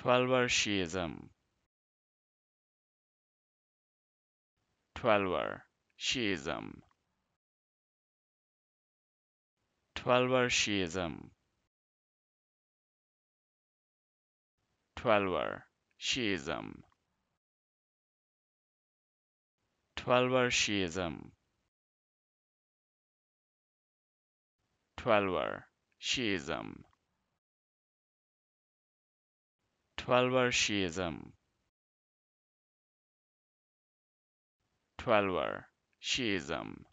Twelver Shiism. Twelver Shiism. Twelver Shiism. Twelver Shiism. Twelver Shiism. Twelver Shiism. Twelver Shiism. Twelver Shiism.